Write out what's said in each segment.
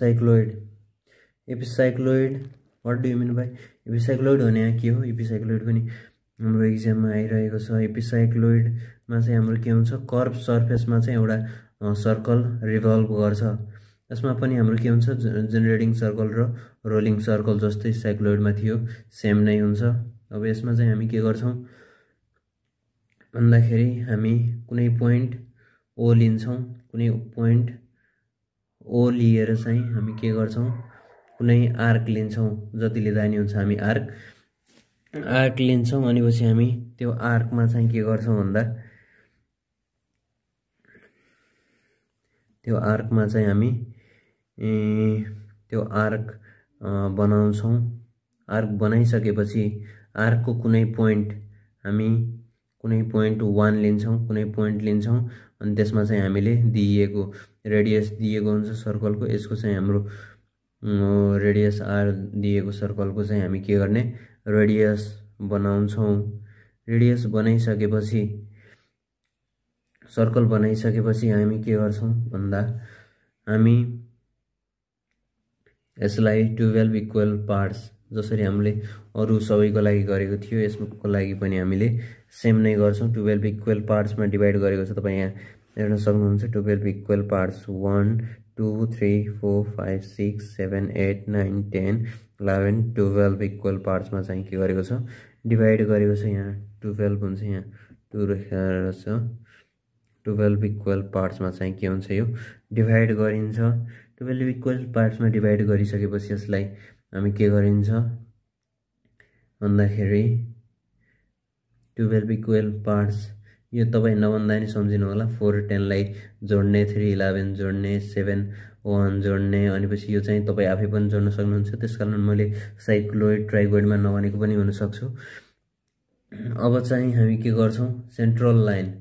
cycloid epicycloid what do you mean by epicycloid भने के हो एपिसाइक्लोइड पनि हाम्रो इक्जाममा आइरहेको छ एपिसाइक्लोइडमा चाहिँ हाम्रो के हुन्छ कर्भ सर्फेसमा चाहिँ एउटा सर्कल रिभल्भ गर्छ यसमा पनि हाम्रो के हुन्छ जेनेरेटिङ सर्कल र रोलिङ सर्कल जस्तै साइक्लोइडमा थियो सेम नै हुन्छ अब यसमा चाहिँ हामी के गर्छौँ भन्दाखेरि हामी कुनै पोइन्ट ओ लिन्छौँ कुनै पोइन्ट ओ लिएर चाहिँ हामी के गर्छौँ कुनै आर्क लिन्छौँ जतिले दानी हुन्छ हामी आर्क आर्क लिन्छौँ अनि पछि हामी त्यो आर्कमा चाहिँ के गर्छौँ भन्दा त्यो आर्कमा चाहिँ हामी त्यो आर्क बनाउँछौँ आर्क बनाइसकेपछि आर्कको कुनै पोइन्ट हामी कुनै पोइन्ट वान लिन्छौँ कुनै पोइन्ट लिन्छौँ अनि त्यसमा चाहिँ हामीले दिइएको रेडियस दिएको हुन्छ सर्कलको यसको चाहिँ हाम्रो रेडियस आर दिएको सर्कलको चाहिँ हामी के गर्ने रेडियस बनाउँछौँ रेडियस बनाइसकेपछि सर्कल बनाइसकेपछि हामी के गर्छौँ भन्दा हामी यसलाई टुवेल्भ इक्वल पार्ट्स जसरी हामीले अरू सबैको लागि गरेको थियो यसको लागि पनि हामीले सेम नै गर्छौँ टुवेल्भ इक्वेल पार्ट्समा डिभाइड गरेको छ तपाईँ यहाँ हेर्न सक्नुहुन्छ twelve equal parts one two three four five six seven eight nine ten eleven twelve equal पार्ट्समा चाहिँ के गरेको छ डिभाइड गरेको छ यहाँ टुवेल्भ हुन्छ यहाँ टु लेखेर छ टुवेल्भ इक्वेल पार्ट्समा चाहिँ के हुन्छ यो डिभाइड गरिन्छ टुवेल्भ इक्वेल पार्ट्समा डिभाइड गरिसकेपछि यसलाई हामी के गरिन्छ भन्दाखेरि टुवेल्भ इक्वेल पार्ट्स यो तपाईँ नभन्दा नि सम्झिनु होला फोर टेनलाई जोड्ने थ्री इलेभेन जोड्ने सेभेन वान जोड्ने अनि पछि यो चाहिँ तपाईँ आफै पनि जोड्न सक्नुहुन्छ त्यस कारण मैले साइक्लोइड ट्राइगोइडमा नभनेको पनि हुनसक्छु अब चाहिँ हामी के गर्छौँ सेन्ट्रल लाइन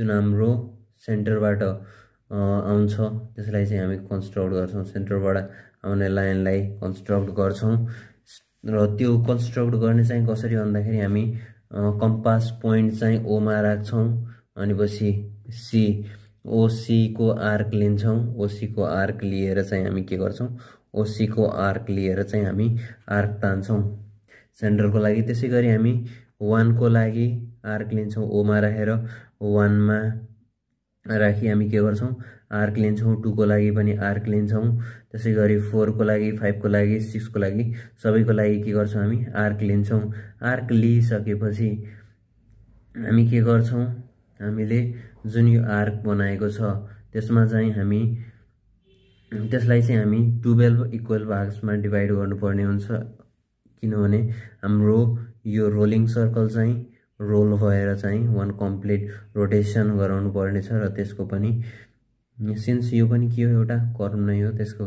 जुन हाम्रो सेन्टरबाट आउँछ त्यसलाई चाहिँ हामी कन्स्ट्रक्ट गर्छौँ सेन्टरबाट आउने लाइनलाई कन्स्ट्रक्ट गर्छौँ र त्यो कन्स्ट्रक्ट गर्ने चाहिँ कसरी भन्दाखेरि हामी कम्पास पोइन्ट चाहिँ ओमा राख्छौँ अनि पछि सी ओसीको आर्क लिन्छौँ ओसीको आर्क लिएर चाहिँ हामी के गर्छौँ ओसीको आर्क लिएर चाहिँ हामी आर्क तान्छौँ सेन्टरको लागि त्यसै गरी हामी वानको लागि आर्क लिन्छौँ ओमा राखेर वानमा राखी हामी के गर्छौँ आर्क लिन्छौँ टूको लागि पनि आर्क लिन्छौँ त्यसै गरी फोरको लागि फाइभको लागि सिक्सको लागि सबैको लागि के गर्छौँ हामी आर्क लिन्छौँ आर्क लिइसकेपछि हामी के गर्छौँ हामीले जुन यो आर्क बनाएको छ त्यसमा चाहिँ हामी त्यसलाई चाहिँ हामी टुवेल्भ इक्वल भाग्समा डिभाइड गर्नुपर्ने हुन्छ किनभने हाम्रो यो रोलिङ सर्कल चाहिँ रोल भएर चाहिँ वान कम्प्लिट रोटेसन गराउनु पर्नेछ र त्यसको पनि सिन्स यो पनि के हो एउटा कर्म नै हो त्यसको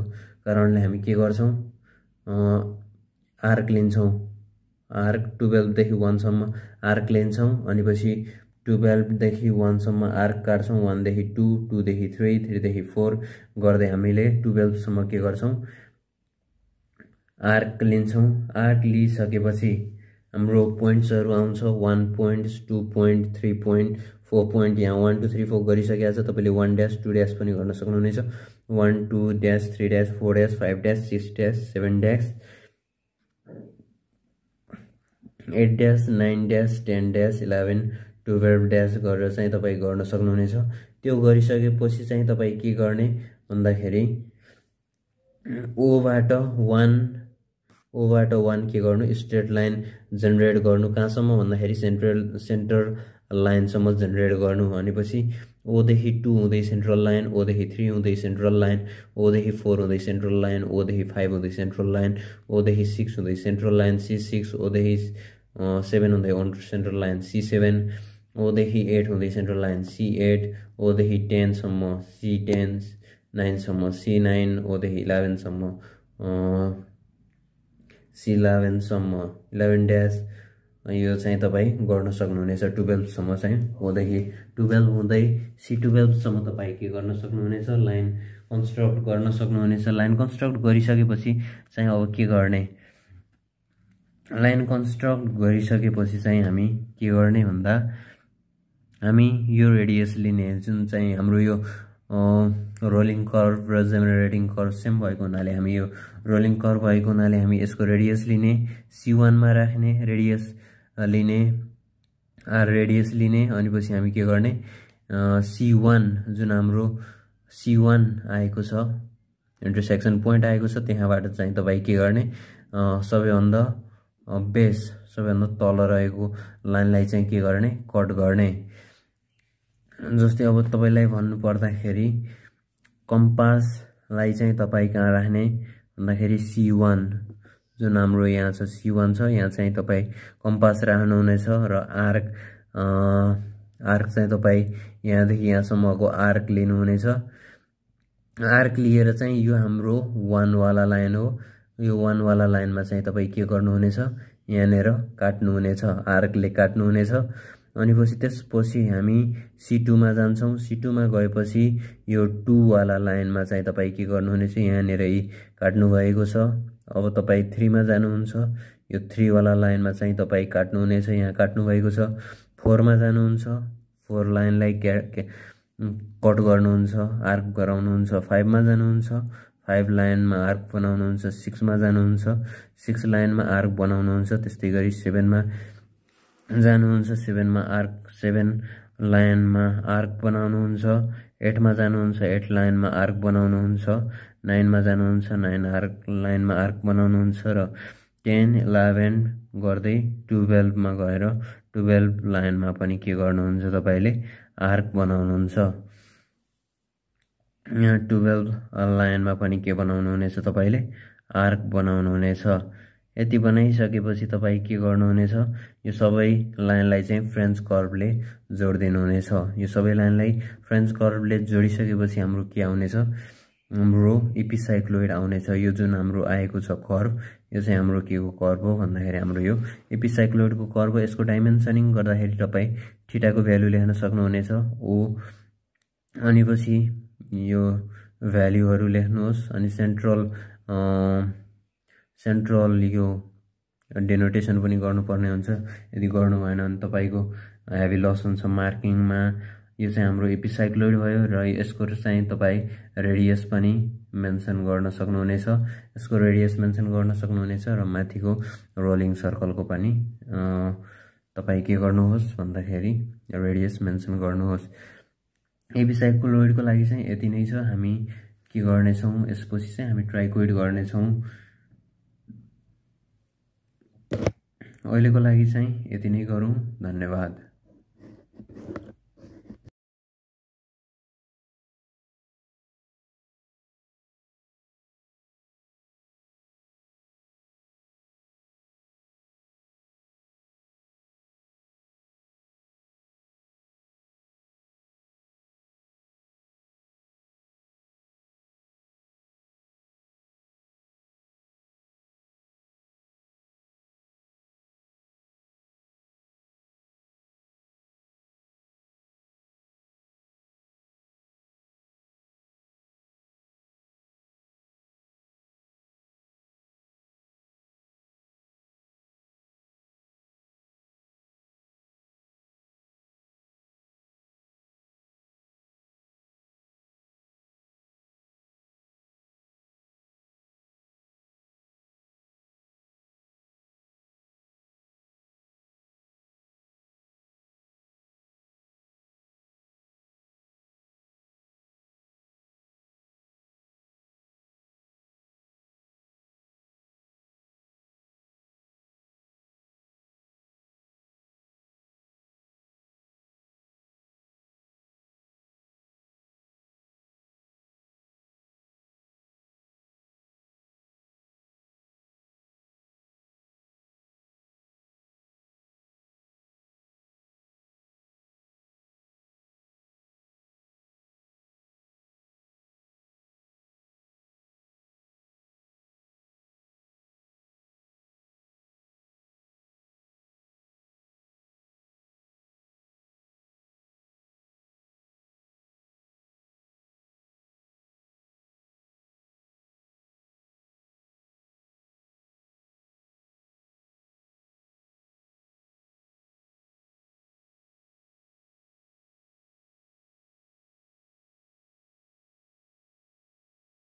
कारणले हामी के गर्छौँ आर्क लिन्छौँ आर्क टुवेल्भदेखि वानसम्म आर्क लिन्छौँ अनि पछि टुवेल्भदेखि वानसम्म आर्क काट्छौँ वानदेखि टू टूदेखि थ्री थ्रीदेखि फोर गर्दै हामीले टुवेल्भसम्म के गर्छौँ आर्क लिन्छौँ आर्क लिइसकेपछि हाम्रो पोइन्ट्सहरू आउँछ one points two point three point four point यहाँ वान टू थ्री फोर गरिसकेको छ तपाईँले वान ड्यास टू ड्यास पनि गर्न सक्नुहुनेछ one two dash three dash four dash five dash six dash seven dash eight dash nine dash ten dash eleven twelve dash गरेर चाहिँ तपाईँ गर्न सक्नुहुनेछ त्यो गरिसकेपछि चाहिँ तपाईँ के गर्ने भन्दाखेरि ओबाट वान ओबाट वान के गर्नु स्ट्रेट लाइन जेनेरेट गर्नु कहाँसम्म भन्दाखेरि सेन्ट्रल सेन्टर लाइनसम्म जेनेरेट गर्नु भनेपछि ओदेखि टू हुँदै सेन्ट्रल लाइन ओदेखि थ्री हुँदै सेन्ट्रल लाइन ओदेखि फोर हुँदै सेन्ट्रल लाइन ओदेखि फाइभ हुँदै सेन्ट्रल लाइन ओदेखि सिक्स हुँदै सेन्ट्रल लाइन सी सिक्स ओदेखि सेभेन हुँदै सेन्ट्रल लाइन सी सेभेन ओदेखि एट हुँदै सेन्ट्रल लाइन सी एट ओदेखि टेनसम्म सी टेन नाइनसम्म सी नाइन ओदेखि इलेभेनसम्म सी इलेभेनसम्म इलेभेन ड्यास यो चाहिँ तपाईँ गर्न सक्नुहुनेछ टुवेल्भसम्म चाहिँ हुँदै टुवेल्भ हुँदै सी टुवेल्भसम्म तपाईँ के गर्न सक्नुहुनेछ लाइन कन्स्ट्रक्ट गर्न सक्नुहुनेछ लाइन कन्स्ट्रक्ट गरिसकेपछि चाहिँ अब के गर्ने लाइन कन्स्ट्रक्ट गरिसकेपछि चाहिँ हामी के गर्ने भन्दा हामी यो रेडियस लिने जुन चाहिँ हाम्रो यो रोलिङ कर्भ र जेनेरेटिङ कर्भ सेम भएको हुनाले हामी यो रोलिङ कर्भ भएको हुनाले हामी यसको रेडियस लिने सी वानमा राख्ने रेडियस लिने आर रेडियस लिने अनि पछि हामी के गर्ने सी वान जुन हाम्रो सी आएको छ इन्टरसेक्सन पोइन्ट आएको छ त्यहाँबाट चाहिँ तपाईँ के गर्ने सबैभन्दा बेस सबैभन्दा तल रहेको लाइनलाई चाहिँ के गर्ने कट गर्ने जस्तै अब तपाईँलाई भन्नुपर्दाखेरि कम्पासलाई चाहिँ तपाईँ कहाँ राख्ने भन्दाखेरि सी वान जुन हाम्रो यहाँ छ सी छ यहाँ चाहिँ तपाईँ कम्पास राख्नुहुनेछ र आर्क आर्क चाहिँ तपाईँ यहाँदेखि यहाँसम्मको आर्क लिनुहुनेछ आर्क लिएर चाहिँ यो हाम्रो वानवाला लाइन हो यो वानवाला लाइनमा चाहिँ तपाईँ के गर्नुहुनेछ यहाँनिर काट्नुहुनेछ आर्कले काट्नुहुनेछ अनि पछि त्यसपछि हामी सी टूमा जान्छौँ सी टूमा गएपछि यो टूवाला लाइनमा चाहिँ तपाईँ के गर्नुहुनेछ यहाँनिर काट्नुभएको छ अब तपाईँ थ्रीमा जानुहुन्छ यो थ्रीवाला लाइनमा चाहिँ तपाईँ काट्नुहुनेछ यहाँ काट्नुभएको छ फोरमा जानुहुन्छ फोर लाइनलाई क्या कट गर्नुहुन्छ आर्क गराउनुहुन्छ फाइभमा जानुहुन्छ फाइभ लाइनमा आर्क बनाउनुहुन्छ सिक्समा जानुहुन्छ सिक्स लाइनमा आर्क बनाउनुहुन्छ त्यस्तै गरी सेभेनमा जानुहुन्छ सेभेनमा आर्क सेभेन लाइनमा आर्क बनाउनुहुन्छ एटमा जानुहुन्छ एट लाइनमा आर्क बनाउनुहुन्छ नाइनमा जानुहुन्छ नाइन आर्क लाइनमा आर्क बनाउनुहुन्छ र टेन इलेभेन गर्दै टुवेल्भमा गएर टुवेल्भ लाइनमा पनि के गर्नुहुन्छ तपाईँले आर्क बनाउनुहुन्छ यहाँ टुवेल्भ लाइनमा पनि के बनाउनु हुनेछ तपाईँले आर्क बनाउनु हुनेछ यति बनाइसकेपछि तपाईँ के गर्नुहुनेछ यो सबै लाइनलाई चाहिँ फ्रेन्च कर्भले जोडिदिनुहुनेछ यो सबै लाइनलाई फ्रेन्च कर्भले जोडिसकेपछि हाम्रो के आउनेछ हाम्रो एपिसाइक्लोइड आउनेछ यो जुन हाम्रो आएको छ कर्भ यो चाहिँ हाम्रो के हो कर्भ हो भन्दाखेरि हाम्रो यो एपिसाइक्लोइडको कर्भ यसको डाइमेन्सनिङ गर्दाखेरि तपाईँ ठिटाको भ्यालु लेख्न सक्नुहुनेछ ओ अनि पछि यो भ्याल्युहरू लेख्नुहोस् अनि सेन्ट्रल सेन्ट्रल यो डेनोटेसन पनि गर्नुपर्ने हुन्छ यदि गर्नु भएन भने तपाईँको हेभी लस हुन्छ मार्किङमा यो चाहिँ हाम्रो एपिसाइक्लोइड भयो र यसको चाहिँ तपाईँ रेडियस पनि मेन्सन गर्न सक्नुहुनेछ यसको रेडियस मेन्सन गर्न सक्नुहुनेछ र माथिको रोलिङ सर्कलको पनि तपाईँ के गर्नुहोस् भन्दाखेरि रेडियस मेन्सन गर्नुहोस् एपिसाइक्लोइडको लागि चाहिँ यति नै छ हामी के गर्नेछौँ यसपछि चाहिँ हामी ट्राइकोइड गर्नेछौँ अहिलेको लागि चाहिँ यति नै गरौँ धन्यवाद